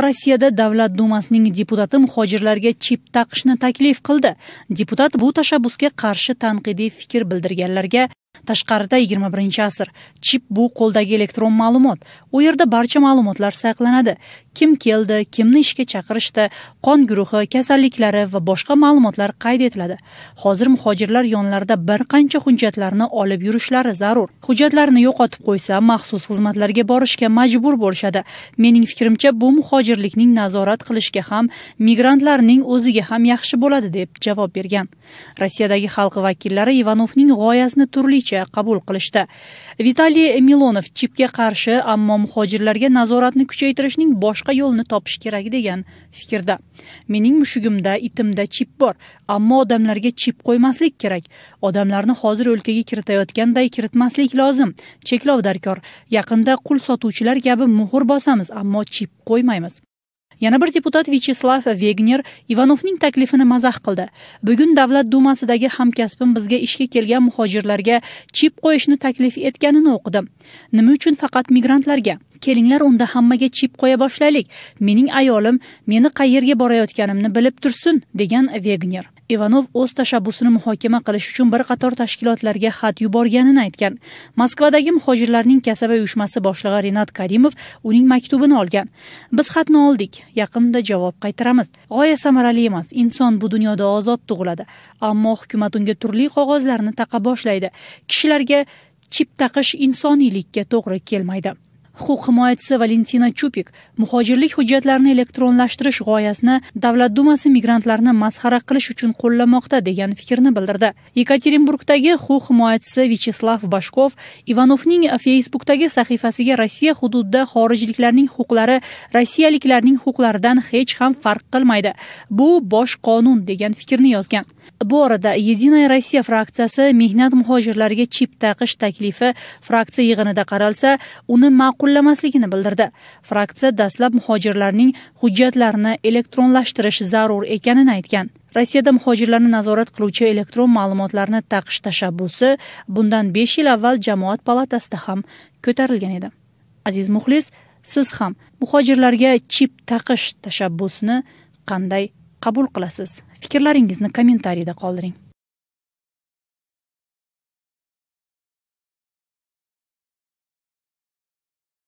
rossiyada davlat dumasining deputati muhojirlarga chip taqishni taklif qildi deputat bu tashabbusga qarshi tanqidiy fikr bildirganlarga tashqarida yigirma birinchi asr chip bu qo'ldagi elektron ma'lumot u yerda barcha ma'lumotlar saqlanadi kim keldi kimni ishga chaqirishdi qon guruhi kasalliklari va boshqa ma'lumotlar qayd etiladi hozir muhojirlar yonlarida bir qancha hujjatlarni olib yurishlari zarur hujjatlarini yo'qotib qo'ysa maxsus xizmatlarga borishga majbur bo'lishadi mening fikrimcha bu muhojirlikning nazorat qilishga ham migrantlarning o'ziga ham yaxshi bo'ladi deb javob bergan rossiyadagi xalq vakillari ivanovning g'oyasini turli turlicha qabul qilishdi vitaliy milonov chipga qarshi ammo muhojirlarga nazoratni kuchaytirishning boshqa yo'lini topish kerak degan fikrda mening mushugimda itimda chip bor ammo odamlarga chip qo'ymaslik kerak odamlarni hozir o'lkaga kiritayotganday kiritmaslik lozim cheklov darkor yaqinda qul sotuvchilar kabi muhr bosamiz ammo chip qo'ymaymiz yana bir deputat vyacheslav vegner ivanovning taklifini mazax qildi bugun davlat dumasidagi hamkasbim bizga ishga kelgan muhojirlarga chip qo'yishni taklif etganini o'qidim nima uchun faqat migrantlarga kelinglar unda hammaga chip qo'ya boshlaylik mening ayolim meni qayerga borayotganimni bilib tursin degan vegner ivanov o'z tashabbusini muhokama qilish uchun bir qator tashkilotlarga xat yuborganini aytgan moskvadagi muhojirlarning kasaba uyushmasi boshlig'i renat karimov uning maktubini olgan biz xatni oldik yaqinda javob qaytaramiz g'oya samarali emas inson bu dunyoda ozod tug'iladi ammo hukumat unga turli qog'ozlarni taqa boshlaydi kishilarga chip taqish insoniylikka to'g'ri kelmaydi huquq himoyachisi valentina chupik muhojirlik hujjatlarini elektronlashtirish g'oyasini davlat dumasi migrantlarni masxara qilish uchun qo'llamoqda degan fikrni bildirdi yekaterinburgdagi huquq himoyachisi vyacheslav bashkov ivanovning facebookdagi sahifasiga rossiya hududida xorijliklarning huquqlari rossiyaliklarning huquqlaridan hech ham farq qilmaydi bu bosh qonun degan fikrni yozgan bu orada единая rossiya fraksiyasi mehnat muhojirlariga chip taqish taklifi fraksiya yig'inida qaralsa uni ma'qullamasligini bildirdi fraksiya dastlab muhojirlarning hujjatlarini elektronlashtirish zarur ekanini aytgan rossiyada muhojirlarni nazorat qiluvchi elektron ma'lumotlarni taqish tashabbusi bundan besh yil avval jamoat palatasida ham ko'tarilgan edi aziz muxlis siz ham muhojirlarga chip taqish tashabbusini qanday qabul qilasiz fikrlaringizni kommentariyda qoldiring